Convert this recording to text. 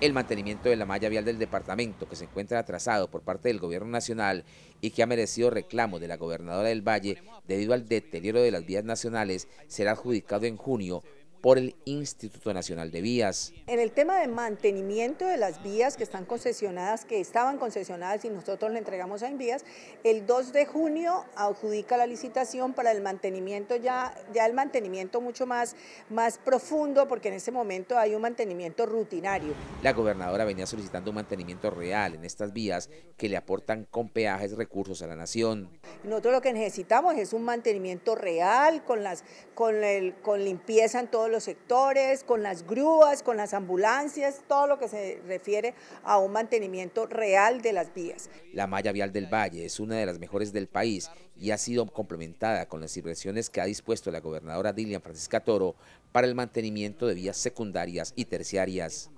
el mantenimiento de la malla vial del departamento que se encuentra atrasado por parte del gobierno nacional y que ha merecido reclamo de la gobernadora del Valle debido al deterioro de las vías nacionales será adjudicado en junio por el Instituto Nacional de Vías. En el tema de mantenimiento de las vías que están concesionadas, que estaban concesionadas y nosotros le entregamos a vías, el 2 de junio adjudica la licitación para el mantenimiento ya, ya el mantenimiento mucho más, más profundo, porque en ese momento hay un mantenimiento rutinario. La gobernadora venía solicitando un mantenimiento real en estas vías que le aportan con peajes recursos a la nación. Nosotros lo que necesitamos es un mantenimiento real con las con, el, con limpieza en todos los los sectores, con las grúas, con las ambulancias, todo lo que se refiere a un mantenimiento real de las vías. La malla vial del Valle es una de las mejores del país y ha sido complementada con las inversiones que ha dispuesto la gobernadora Dilian Francisca Toro para el mantenimiento de vías secundarias y terciarias.